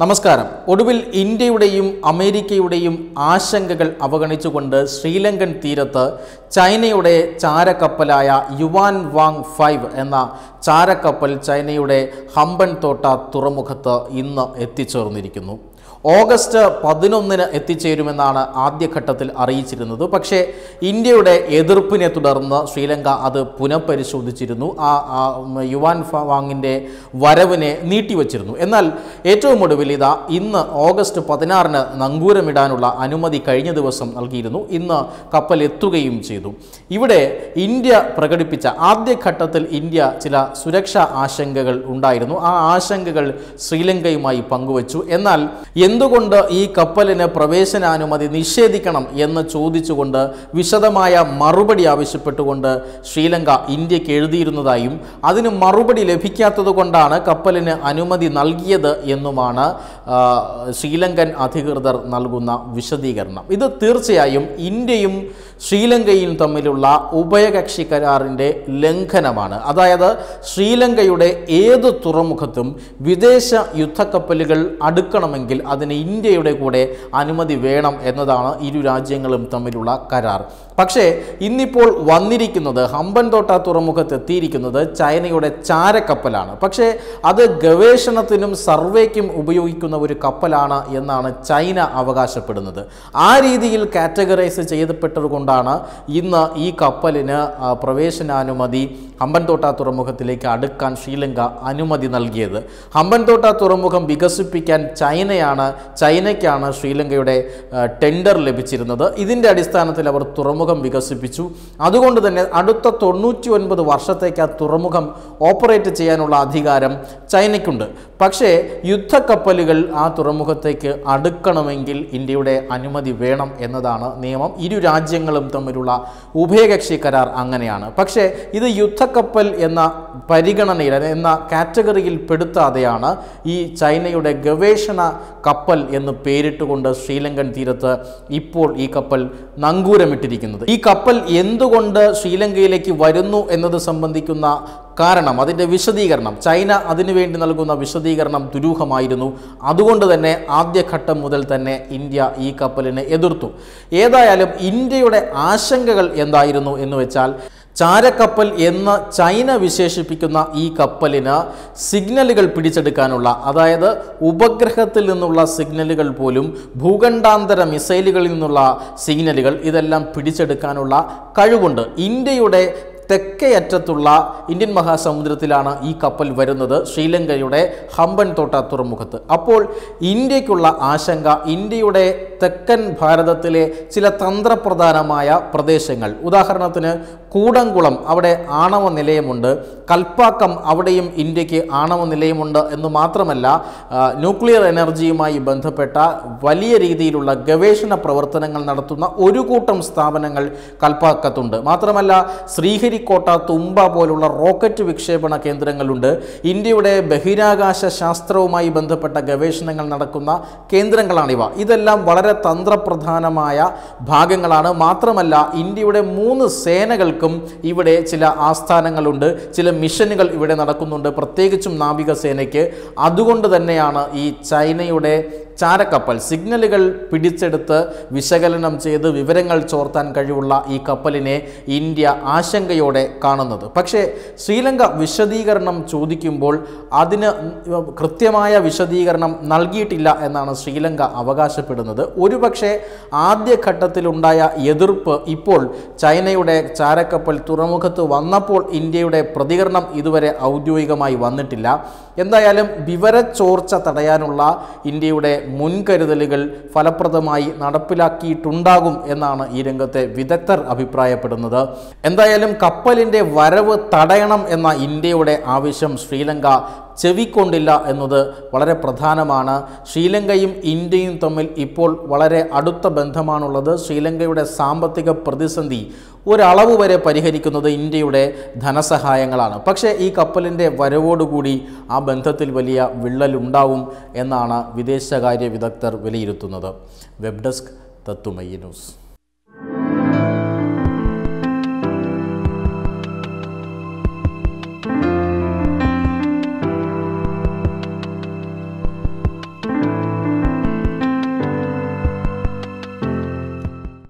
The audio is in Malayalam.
നമസ്കാരം ഒടുവിൽ ഇന്ത്യയുടെയും അമേരിക്കയുടെയും ആശങ്കകൾ അവഗണിച്ചുകൊണ്ട് ശ്രീലങ്കൻ തീരത്ത് ചൈനയുടെ ചാരക്കപ്പലായ യുവാൻ വാങ് ഫൈവ് എന്ന ചാരക്കപ്പൽ ചൈനയുടെ ഹമ്പൻ തോട്ട തുറമുഖത്ത് ഇന്ന് എത്തിച്ചേർന്നിരിക്കുന്നു ഓഗസ്റ്റ് പതിനൊന്നിന് എത്തിച്ചേരുമെന്നാണ് ആദ്യഘട്ടത്തിൽ അറിയിച്ചിരുന്നത് പക്ഷേ ഇന്ത്യയുടെ എതിർപ്പിനെ തുടർന്ന് ശ്രീലങ്ക അത് പുനഃപരിശോധിച്ചിരുന്നു ആ യുവാൻ ഫാങ്ങിൻ്റെ വരവിനെ നീട്ടിവച്ചിരുന്നു എന്നാൽ ഏറ്റവും ഒടുവിൽ ഇതാ ഇന്ന് ഓഗസ്റ്റ് പതിനാറിന് നങ്കൂരമിടാനുള്ള അനുമതി കഴിഞ്ഞ ദിവസം നൽകിയിരുന്നു ഇന്ന് കപ്പൽ എത്തുകയും ചെയ്തു ഇവിടെ ഇന്ത്യ പ്രകടിപ്പിച്ച ആദ്യഘട്ടത്തിൽ ഇന്ത്യ ചില സുരക്ഷാ ആശങ്കകൾ ഉണ്ടായിരുന്നു ആ ആശങ്കകൾ ശ്രീലങ്കയുമായി പങ്കുവച്ചു എന്നാൽ എന്ന് എന്തുകൊണ്ട് ഈ കപ്പലിന് പ്രവേശനാനുമതി നിഷേധിക്കണം എന്ന് ചോദിച്ചുകൊണ്ട് വിശദമായ മറുപടി ആവശ്യപ്പെട്ടുകൊണ്ട് ശ്രീലങ്ക ഇന്ത്യക്ക് എഴുതിയിരുന്നതായും അതിന് മറുപടി ലഭിക്കാത്തതുകൊണ്ടാണ് കപ്പലിന് അനുമതി നൽകിയത് എന്നുമാണ് ശ്രീലങ്കൻ അധികൃതർ നൽകുന്ന വിശദീകരണം ഇത് തീർച്ചയായും ഇന്ത്യയും ശ്രീലങ്കയും തമ്മിലുള്ള ഉഭയകക്ഷി കരാറിൻ്റെ ലംഘനമാണ് അതായത് ശ്രീലങ്കയുടെ ഏത് തുറമുഖത്തും വിദേശ യുദ്ധക്കപ്പലുകൾ അടുക്കണമെങ്കിൽ അതിന് അതിന് ഇന്ത്യയുടെ കൂടെ അനുമതി വേണം എന്നതാണ് ഇരു രാജ്യങ്ങളും തമ്മിലുള്ള കരാർ പക്ഷേ ഇന്നിപ്പോൾ വന്നിരിക്കുന്നത് ഹമ്പൻതോട്ട തുറമുഖത്ത് എത്തിയിരിക്കുന്നത് ചൈനയുടെ ചാരക്കപ്പലാണ് പക്ഷേ അത് ഗവേഷണത്തിനും സർവേക്കും ഉപയോഗിക്കുന്ന ഒരു കപ്പലാണ് എന്നാണ് ചൈന അവകാശപ്പെടുന്നത് ആ രീതിയിൽ കാറ്റഗറൈസ് ചെയ്തപ്പെട്ടതുകൊണ്ടാണ് ഇന്ന് ഈ കപ്പലിന് പ്രവേശനാനുമതി ഹമ്പൻതോട്ട തുറമുഖത്തിലേക്ക് അടുക്കാൻ ശ്രീലങ്ക അനുമതി നൽകിയത് ഹമ്പൻതോട്ട തുറമുഖം വികസിപ്പിക്കാൻ ചൈനയാണ് ചൈനയ്ക്കാണ് ശ്രീലങ്കയുടെ ടെൻഡർ ലഭിച്ചിരുന്നത് ഇതിൻ്റെ അടിസ്ഥാനത്തിൽ അവർ തുറമുഖം വികസിപ്പിച്ചു അതുകൊണ്ട് തന്നെ അടുത്ത തൊണ്ണൂറ്റി ഒൻപത് വർഷത്തേക്ക് ആ തുറമുഖം ഓപ്പറേറ്റ് ചെയ്യാനുള്ള അധികാരം ചൈനയ്ക്കുണ്ട് പക്ഷേ യുദ്ധക്കപ്പലുകൾ ആ തുറമുഖത്തേക്ക് അടുക്കണമെങ്കിൽ ഇന്ത്യയുടെ അനുമതി വേണം എന്നതാണ് നിയമം ഇരു രാജ്യങ്ങളും തമ്മിലുള്ള ഉഭയകക്ഷി കരാർ അങ്ങനെയാണ് പക്ഷേ ഇത് യുദ്ധക്കപ്പൽ എന്ന പരിഗണനയിൽ എന്ന കാറ്റഗറിയിൽ പെടുത്താതെയാണ് ഈ ചൈനയുടെ ഗവേഷണ കപ്പൽ കപ്പൽ എന്ന് പേരിട്ടുകൊണ്ട് ശ്രീലങ്കൻ തീരത്ത് ഇപ്പോൾ ഈ കപ്പൽ നങ്കൂരമിട്ടിരിക്കുന്നത് ഈ കപ്പൽ എന്തുകൊണ്ട് ശ്രീലങ്കയിലേക്ക് വരുന്നു എന്നത് സംബന്ധിക്കുന്ന കാരണം അതിൻ്റെ വിശദീകരണം ചൈന അതിനുവേണ്ടി നൽകുന്ന വിശദീകരണം ദുരൂഹമായിരുന്നു അതുകൊണ്ട് തന്നെ ആദ്യഘട്ടം മുതൽ തന്നെ ഇന്ത്യ ഈ കപ്പലിനെ എതിർത്തു ഏതായാലും ഇന്ത്യയുടെ ആശങ്കകൾ എന്തായിരുന്നു എന്ന് വെച്ചാൽ ചാരക്കപ്പൽ എന്ന് ചൈന വിശേഷിപ്പിക്കുന്ന ഈ കപ്പലിന് സിഗ്നലുകൾ പിടിച്ചെടുക്കാനുള്ള അതായത് ഉപഗ്രഹത്തിൽ നിന്നുള്ള സിഗ്നലുകൾ പോലും ഭൂഖണ്ഡാന്തര മിസൈലുകളിൽ നിന്നുള്ള സിഗ്നലുകൾ ഇതെല്ലാം പിടിച്ചെടുക്കാനുള്ള കഴിവുണ്ട് ഇന്ത്യയുടെ തെക്കേ അറ്റത്തുള്ള ഇന്ത്യൻ മഹാസമുദ്രത്തിലാണ് ഈ കപ്പൽ വരുന്നത് ശ്രീലങ്കയുടെ ഹമ്പൻ തോട്ട തുറമുഖത്ത് അപ്പോൾ ഇന്ത്യക്കുള്ള ആശങ്ക ഇന്ത്യയുടെ തെക്കൻ ഭാരതത്തിലെ ചില തന്ത്രപ്രധാനമായ പ്രദേശങ്ങൾ ഉദാഹരണത്തിന് കൂടംകുളം അവിടെ ആണവ നിലയമുണ്ട് കൽപ്പാക്കം അവിടെയും ഇന്ത്യക്ക് ആണവ നിലയമുണ്ട് എന്ന് മാത്രമല്ല ന്യൂക്ലിയർ എനർജിയുമായി ബന്ധപ്പെട്ട വലിയ രീതിയിലുള്ള ഗവേഷണ പ്രവർത്തനങ്ങൾ നടത്തുന്ന ഒരു കൂട്ടം സ്ഥാപനങ്ങൾ കൽപ്പാക്കത്തുണ്ട് മാത്രമല്ല ശ്രീഹരിക്കോട്ട തുമ്പ പോലുള്ള റോക്കറ്റ് വിക്ഷേപണ കേന്ദ്രങ്ങളുണ്ട് ഇന്ത്യയുടെ ബഹിരാകാശ ശാസ്ത്രവുമായി ബന്ധപ്പെട്ട ഗവേഷണങ്ങൾ നടക്കുന്ന കേന്ദ്രങ്ങളാണിവ ഇതെല്ലാം വളരെ വളരെ തന്ത്രപ്രധാനമായ ഭാഗങ്ങളാണ് മാത്രമല്ല ഇന്ത്യയുടെ മൂന്ന് സേനകൾക്കും ഇവിടെ ചില ആസ്ഥാനങ്ങളുണ്ട് ചില മിഷനുകൾ ഇവിടെ നടക്കുന്നുണ്ട് പ്രത്യേകിച്ചും നാവികസേനയ്ക്ക് അതുകൊണ്ട് തന്നെയാണ് ഈ ചൈനയുടെ ചാരക്കപ്പൽ സിഗ്നലുകൾ പിടിച്ചെടുത്ത് വിശകലനം ചെയ്ത് വിവരങ്ങൾ ചോർത്താൻ കഴിവുള്ള ഈ കപ്പലിനെ ഇന്ത്യ ആശങ്കയോടെ കാണുന്നത് പക്ഷേ ശ്രീലങ്ക വിശദീകരണം ചോദിക്കുമ്പോൾ അതിന് കൃത്യമായ വിശദീകരണം നൽകിയിട്ടില്ല എന്നാണ് ശ്രീലങ്ക അവകാശപ്പെടുന്നത് ഒരുപക്ഷെ ആദ്യഘട്ടത്തിലുണ്ടായ എതിർപ്പ് ഇപ്പോൾ ചൈനയുടെ ചാരക്കപ്പൽ തുറമുഖത്ത് വന്നപ്പോൾ ഇന്ത്യയുടെ പ്രതികരണം ഇതുവരെ ഔദ്യോഗികമായി വന്നിട്ടില്ല എന്തായാലും വിവര ചോർച്ച തടയാനുള്ള ഇന്ത്യയുടെ മുൻകരുതലുകൾ ഫലപ്രദമായി നടപ്പിലാക്കിയിട്ടുണ്ടാകും എന്നാണ് ഈ രംഗത്തെ വിദഗ്ധർ അഭിപ്രായപ്പെടുന്നത് എന്തായാലും കപ്പലിൻ്റെ വരവ് തടയണം എന്ന ഇന്ത്യയുടെ ആവശ്യം ശ്രീലങ്ക ചെവിക്കൊണ്ടില്ല എന്നത് വളരെ പ്രധാനമാണ് ശ്രീലങ്കയും ഇന്ത്യയും തമ്മിൽ ഇപ്പോൾ വളരെ അടുത്ത ബന്ധമാണുള്ളത് ശ്രീലങ്കയുടെ സാമ്പത്തിക പ്രതിസന്ധി ഒരളവ് വരെ പരിഹരിക്കുന്നത് ഇന്ത്യയുടെ ധനസഹായങ്ങളാണ് പക്ഷേ ഈ കപ്പലിൻ്റെ വരവോടുകൂടി ആ ബന്ധത്തിൽ വലിയ വിള്ളലുണ്ടാവും എന്നാണ് വിദേശകാര്യ വിദഗ്ധർ വിലയിരുത്തുന്നത് വെബ് ഡെസ്ക് തത്തുമയി ന്യൂസ്